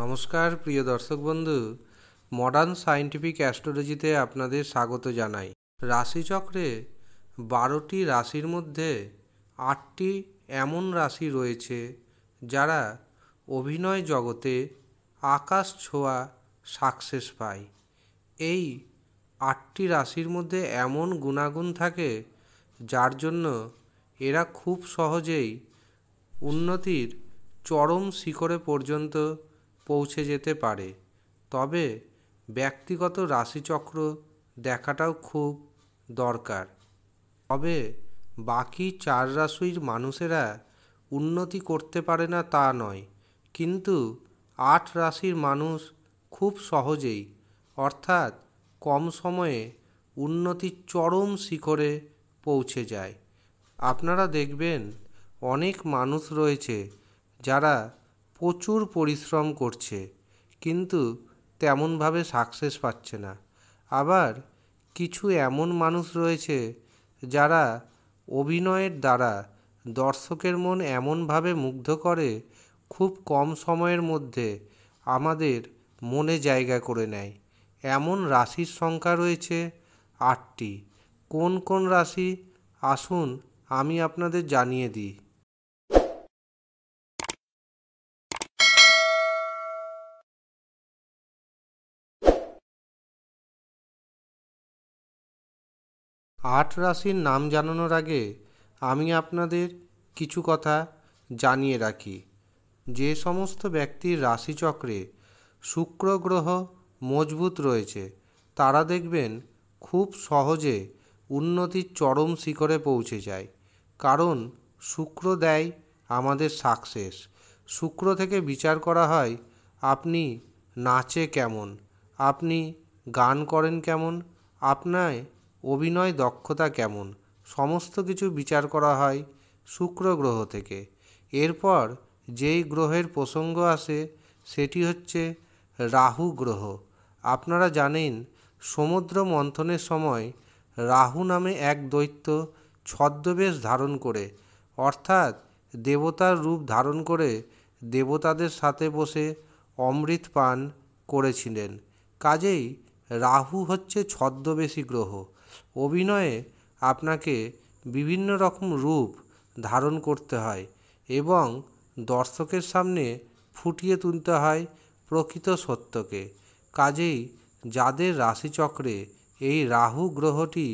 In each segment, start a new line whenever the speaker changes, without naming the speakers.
নমস্কার প্রিয় দর্শক বন্ধু মডার্ন সায়েন্টিফিক অ্যাস্ট্রোলজিতে আপনাদের স্বাগত জানাই রাশিচক্রে বারোটি রাশির মধ্যে আটটি এমন রাশি রয়েছে যারা অভিনয় জগতে আকাশ ছোঁয়া সাকসেস পায় এই আটটি রাশির মধ্যে এমন গুণাগুণ থাকে যার জন্য এরা খুব সহজেই উন্নতির চরম শিখরে পর্যন্ত পৌঁছে যেতে পারে তবে ব্যক্তিগত রাশিচক্র দেখাটাও খুব দরকার তবে বাকি চার রাশির মানুষেরা উন্নতি করতে পারে না তা নয় কিন্তু আট রাশির মানুষ খুব সহজেই অর্থাৎ কম সময়ে উন্নতির চরম শিখরে পৌঁছে যায় আপনারা দেখবেন অনেক মানুষ রয়েছে যারা প্রচুর পরিশ্রম করছে কিন্তু তেমনভাবে সাকসেস পাচ্ছে না আবার কিছু এমন মানুষ রয়েছে যারা অভিনয়ের দ্বারা দর্শকের মন এমনভাবে মুগ্ধ করে খুব কম সময়ের মধ্যে আমাদের মনে জায়গা করে নেয় এমন রাশির সংখ্যা রয়েছে আটটি কোন কোন রাশি আসুন আমি আপনাদের জানিয়ে দিই আট রাশির নাম জানানোর আগে আমি আপনাদের কিছু কথা জানিয়ে রাখি যে সমস্ত ব্যক্তির রাশিচক্রে শুক্র গ্রহ মজবুত রয়েছে তারা দেখবেন খুব সহজে উন্নতির চরম শিখরে পৌঁছে যায় কারণ শুক্র দেয় আমাদের সাকসেস শুক্র থেকে বিচার করা হয় আপনি নাচে কেমন আপনি গান করেন কেমন আপনায় অভিনয় দক্ষতা কেমন সমস্ত কিছু বিচার করা হয় শুক্র গ্রহ থেকে এরপর যেই গ্রহের প্রসঙ্গ আসে সেটি হচ্ছে রাহু গ্রহ আপনারা জানেন সমুদ্র মন্থনের সময় রাহু নামে এক দৈত্য ছদ্মবেশ ধারণ করে অর্থাৎ দেবতার রূপ ধারণ করে দেবতাদের সাথে বসে অমৃত পান করেছিলেন কাজেই রাহু হচ্ছে ছদ্মবেশী গ্রহ অভিনয়ে আপনাকে বিভিন্ন রকম রূপ ধারণ করতে হয় এবং দর্শকের সামনে ফুটিয়ে তুলতে হয় প্রকৃত সত্যকে কাজেই যাদের রাশিচক্রে এই রাহু গ্রহটি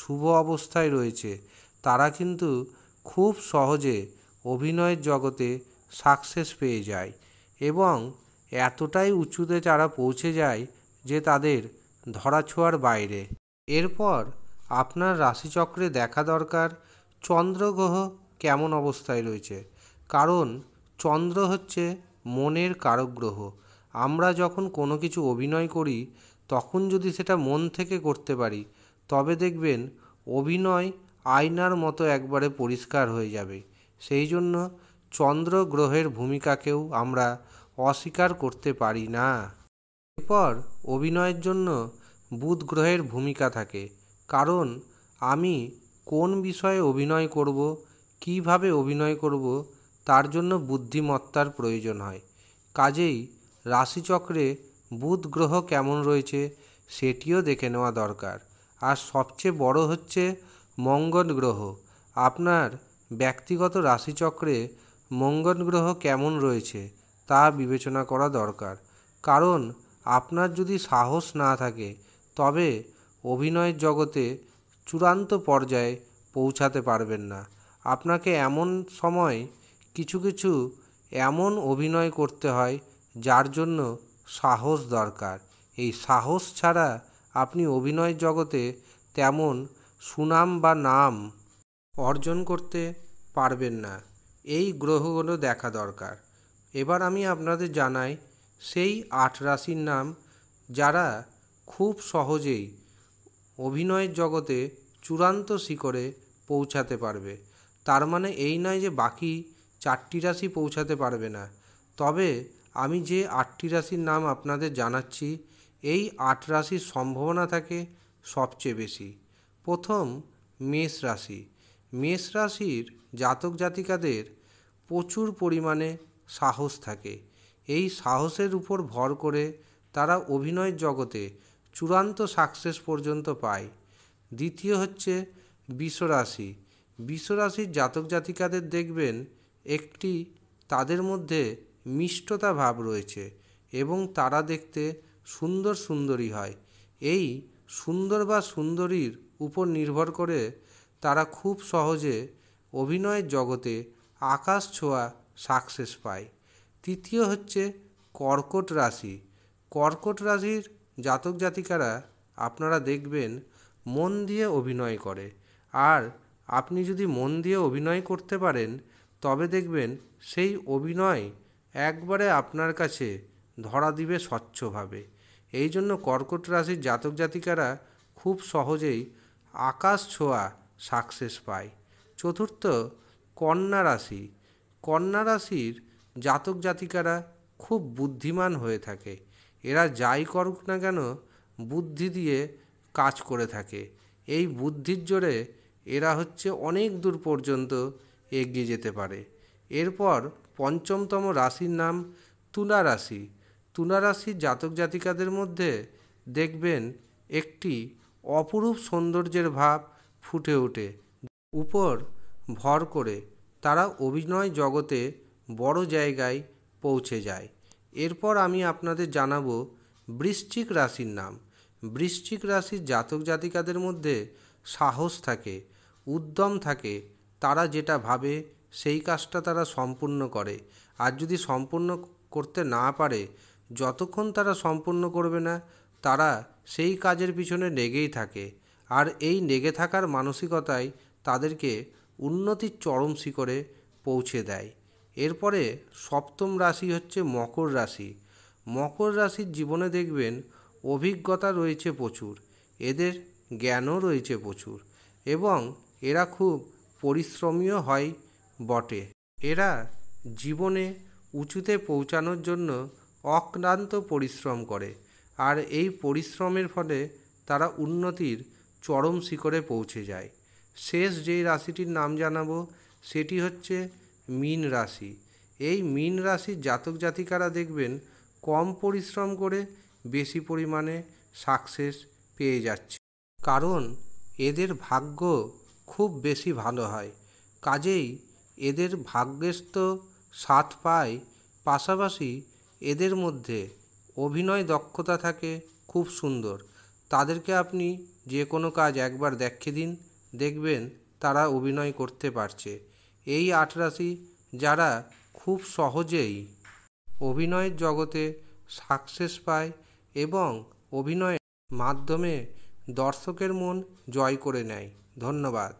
শুভ অবস্থায় রয়েছে তারা কিন্তু খুব সহজে অভিনয়ের জগতে সাকসেস পেয়ে যায় এবং এতটাই উঁচুতে তারা পৌঁছে যায় যে তাদের ধরাছোঁয়ার বাইরে এরপর আপনার রাশিচক্রে দেখা দরকার চন্দ্র গ্রহ কেমন অবস্থায় রয়েছে কারণ চন্দ্র হচ্ছে মনের কারক গ্রহ আমরা যখন কোনো কিছু অভিনয় করি তখন যদি সেটা মন থেকে করতে পারি তবে দেখবেন অভিনয় আয়নার মতো একবারে পরিষ্কার হয়ে যাবে সেই জন্য চন্দ্র গ্রহের ভূমিকাকেও আমরা অস্বীকার করতে পারি না এরপর অভিনয়ের জন্য বুধ গ্রহের ভূমিকা থাকে কারণ আমি কোন বিষয়ে অভিনয় করবো কীভাবে অভিনয় করবো তার জন্য বুদ্ধিমত্তার প্রয়োজন হয় কাজেই রাশিচক্রে বুধ গ্রহ কেমন রয়েছে সেটিও দেখে নেওয়া দরকার আর সবচেয়ে বড় হচ্ছে মঙ্গল গ্রহ আপনার ব্যক্তিগত রাশিচক্রে মঙ্গল গ্রহ কেমন রয়েছে তা বিবেচনা করা দরকার কারণ আপনার যদি সাহস না থাকে তবে অভিনয়ের জগতে চূড়ান্ত পর্যায়ে পৌঁছাতে পারবেন না আপনাকে এমন সময় কিছু কিছু এমন অভিনয় করতে হয় যার জন্য সাহস দরকার এই সাহস ছাড়া আপনি অভিনয় জগতে তেমন সুনাম বা নাম অর্জন করতে পারবেন না এই গ্রহগুলো দেখা দরকার এবার আমি আপনাদের জানাই সেই আট রাশির নাম যারা খুব সহজেই অভিনয়ের জগতে চূড়ান্ত শিখরে পৌঁছাতে পারবে তার মানে এই নয় যে বাকি চারটি রাশি পৌঁছাতে পারবে না তবে আমি যে আটটি রাশির নাম আপনাদের জানাচ্ছি এই আট রাশির সম্ভাবনা থাকে সবচেয়ে বেশি প্রথম মেষ রাশি মেষ রাশির জাতক জাতিকাদের প্রচুর পরিমাণে সাহস থাকে এই সাহসের উপর ভর করে তারা অভিনয়ের জগতে চূড়ান্ত সাকসেস পর্যন্ত পায় দ্বিতীয় হচ্ছে বিশ্বরাশি বিশ্বরাশির জাতক জাতিকাদের দেখবেন একটি তাদের মধ্যে মিষ্টতা ভাব রয়েছে এবং তারা দেখতে সুন্দর সুন্দরী হয় এই সুন্দর বা সুন্দরীর উপর নির্ভর করে তারা খুব সহজে অভিনয়ের জগতে আকাশ ছোঁয়া সাকসেস পায় তৃতীয় হচ্ছে কর্কট রাশি কর্কট রাশির জাতক জাতিকারা আপনারা দেখবেন মন দিয়ে অভিনয় করে আর আপনি যদি মন দিয়ে অভিনয় করতে পারেন তবে দেখবেন সেই অভিনয় একবারে আপনার কাছে ধরা দিবে স্বচ্ছভাবে এই জন্য কর্কট রাশির জাতক জাতিকারা খুব সহজেই আকাশ ছোঁয়া সাকসেস পায় চতুর্থ কন্যা রাশি কন্যা রাশির জাতক জাতিকারা খুব বুদ্ধিমান হয়ে থাকে এরা যাই করুক না কেন বুদ্ধি দিয়ে কাজ করে থাকে এই বুদ্ধির জোরে এরা হচ্ছে অনেক দূর পর্যন্ত এগিয়ে যেতে পারে এরপর পঞ্চমতম রাশির নাম তুলা রাশি তুলা রাশির জাতক জাতিকাদের মধ্যে দেখবেন একটি অপরূপ সৌন্দর্যের ভাব ফুটে ওঠে উপর ভর করে তারা অভিনয় জগতে বড় জায়গায় পৌঁছে যায় এরপর আমি আপনাদের জানাবো বৃশ্চিক রাশির নাম বৃশ্চিক রাশির জাতক জাতিকাদের মধ্যে সাহস থাকে উদ্যম থাকে তারা যেটা ভাবে সেই কাজটা তারা সম্পূর্ণ করে আর যদি সম্পূর্ণ করতে না পারে যতক্ষণ তারা সম্পূর্ণ করবে না তারা সেই কাজের পিছনে নেগেই থাকে আর এই নেগে থাকার মানসিকতাই তাদেরকে উন্নতির চরম শিখরে পৌঁছে দেয় এরপরে সপ্তম রাশি হচ্ছে মকর রাশি মকর রাশির জীবনে দেখবেন অভিজ্ঞতা রয়েছে প্রচুর এদের জ্ঞানও রয়েছে প্রচুর এবং এরা খুব পরিশ্রমীও হয় বটে এরা জীবনে উঁচুতে পৌঁছানোর জন্য অক্লান্ত পরিশ্রম করে আর এই পরিশ্রমের ফলে তারা উন্নতির চরম শিখরে পৌঁছে যায় শেষ যেই রাশিটির নাম জানাবো সেটি হচ্ছে মীন রাশি এই মীন রাশির জাতক জাতিকারা দেখবেন কম পরিশ্রম করে বেশি পরিমাণে সাকসেস পেয়ে যাচ্ছে কারণ এদের ভাগ্য খুব বেশি ভালো হয় কাজেই এদের ভাগ্যস্থ সাথ পায় পাশাপাশি এদের মধ্যে অভিনয় দক্ষতা থাকে খুব সুন্দর তাদেরকে আপনি যে কোনো কাজ একবার দেখে দিন দেখবেন তারা অভিনয় করতে পারছে এই রাশি যারা খুব সহজেই অভিনয়ের জগতে সাকসেস পায় এবং অভিনয়ের মাধ্যমে দর্শকের মন জয় করে নেয় ধন্যবাদ